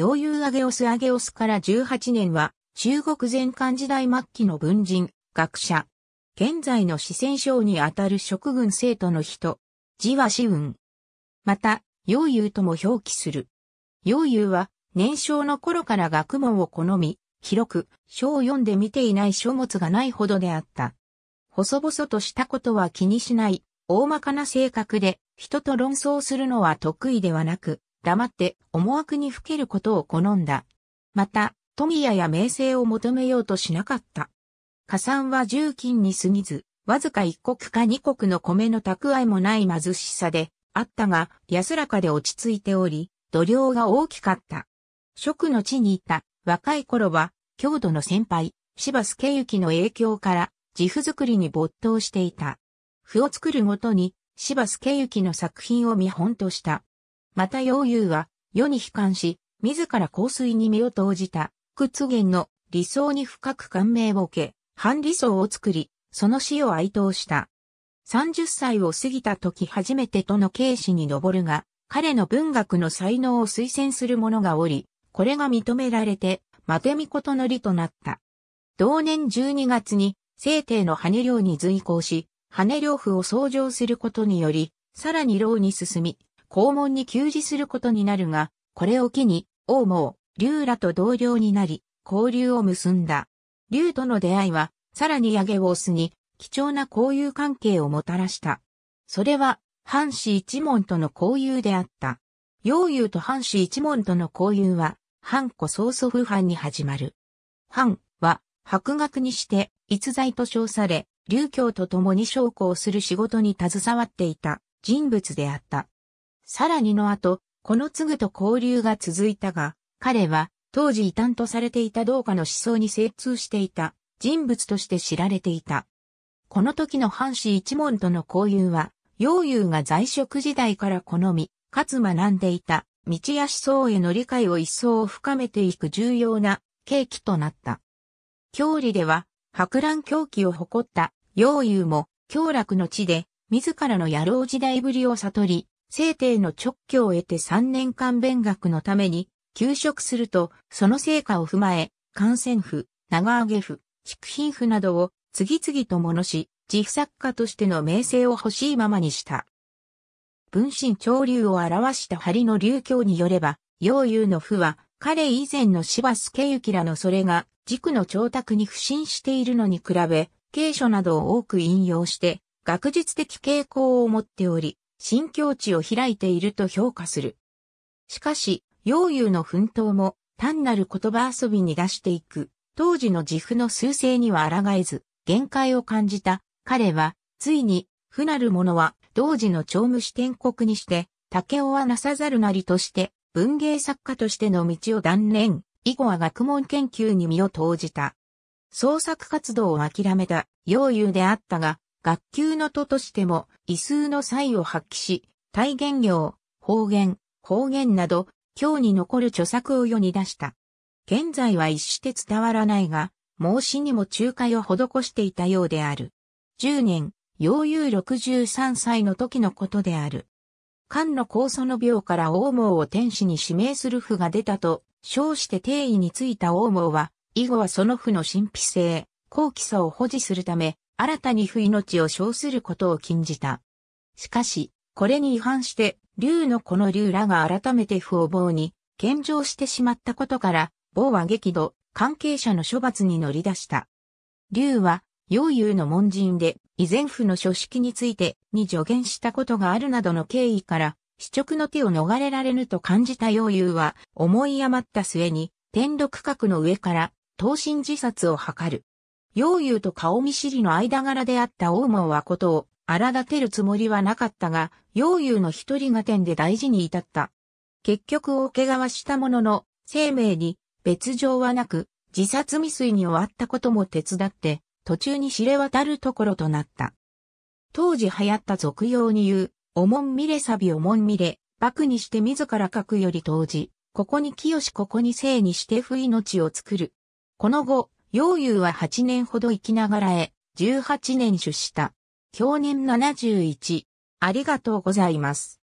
洋遊アゲオスアゲオスから18年は、中国前漢時代末期の文人、学者。現在の四川省にあたる職軍生徒の人。字は詩雲。また、洋遊とも表記する。洋遊は、年少の頃から学問を好み、広く、書を読んで見ていない書物がないほどであった。細々としたことは気にしない、大まかな性格で、人と論争するのは得意ではなく、黙って思惑にふけることを好んだ。また、富谷や名声を求めようとしなかった。加算は重金に過ぎず、わずか一国か二国の米の蓄えもない貧しさで、あったが、安らかで落ち着いており、度量が大きかった。職の地にいた若い頃は、郷土の先輩、柴助幸の影響から、自負作りに没頭していた。譜を作るごとに、柴助幸の作品を見本とした。また楊勇は、世に悲観し、自ら香水に身を投じた、屈原の理想に深く感銘を受け、反理想を作り、その死を哀悼した。30歳を過ぎた時初めてとの軽視に上るが、彼の文学の才能を推薦する者がおり、これが認められて、マテミコとのりとなった。同年12月に、聖帝の羽領に随行し、羽領府を創上することにより、さらに牢に進み、校門に給仕することになるが、これを機に、王も、竜らと同僚になり、交流を結んだ。竜との出会いは、さらにヤゲウォースに、貴重な交友関係をもたらした。それは、藩士一門との交友であった。楊友と藩士一門との交友は、藩子曹祖父藩に始まる。藩は、博学にして、逸材と称され、竜教と共に将校する仕事に携わっていた人物であった。さらにの後、この継ぐと交流が続いたが、彼は当時異端とされていたうかの思想に精通していた人物として知られていた。この時の藩士一門との交友は、洋友が在職時代から好み、かつ学んでいた、道や思想への理解を一層深めていく重要な契機となった。教理では、博覧狂気を誇った洋友も、狂楽の地で、自らの野郎時代ぶりを悟り、聖帝の直居を得て3年間勉学のために休職すると、その成果を踏まえ、感染府、長揚げ府、畜品府などを次々と物し、自負作家としての名声を欲しいままにした。分身潮流を表した針の流教によれば、陽遊の府は、彼以前の柴助幸らのそれが、軸の調達に不信しているのに比べ、経書などを多く引用して、学術的傾向を持っており、新境地を開いていると評価する。しかし、洋遊の奮闘も単なる言葉遊びに出していく、当時の自負の数勢には抗えず、限界を感じた彼は、ついに、不なる者は、同時の長無視天国にして、竹尾はなさざるなりとして、文芸作家としての道を断念、以後は学問研究に身を投じた。創作活動を諦めた、洋遊であったが、学級の都としても、異数の才を発揮し、体言業、方言、方言など、今日に残る著作を世に出した。現在は一して伝わらないが、孟子にも仲介を施していたようである。10年、幼遊63歳の時のことである。漢の高祖の病から王毛を天使に指名する符が出たと、称して定位についた王毛は、以後はその符の神秘性、高貴さを保持するため、新たに不命を称することを禁じた。しかし、これに違反して、竜の子の竜らが改めて不応棒に献上してしまったことから、棒は激怒、関係者の処罰に乗り出した。竜は、幼友の門人で、以前府の書式について、に助言したことがあるなどの経緯から、死直の手を逃れられぬと感じた幼友は、思い余った末に、天禄閣の上から、投身自殺を図る。幼遊と顔見知りの間柄であった大門はことを荒立てるつもりはなかったが、幼遊の一人が天で大事に至った。結局大怪我したものの、生命に別状はなく、自殺未遂に終わったことも手伝って、途中に知れ渡るところとなった。当時流行った俗用に言う、おもんみれさびおもんみれ、爆にして自ら書くより当時、ここに清しここに生にして不命を作る。この後、楊遊は8年ほど生きながらえ、18年出した。去年71。ありがとうございます。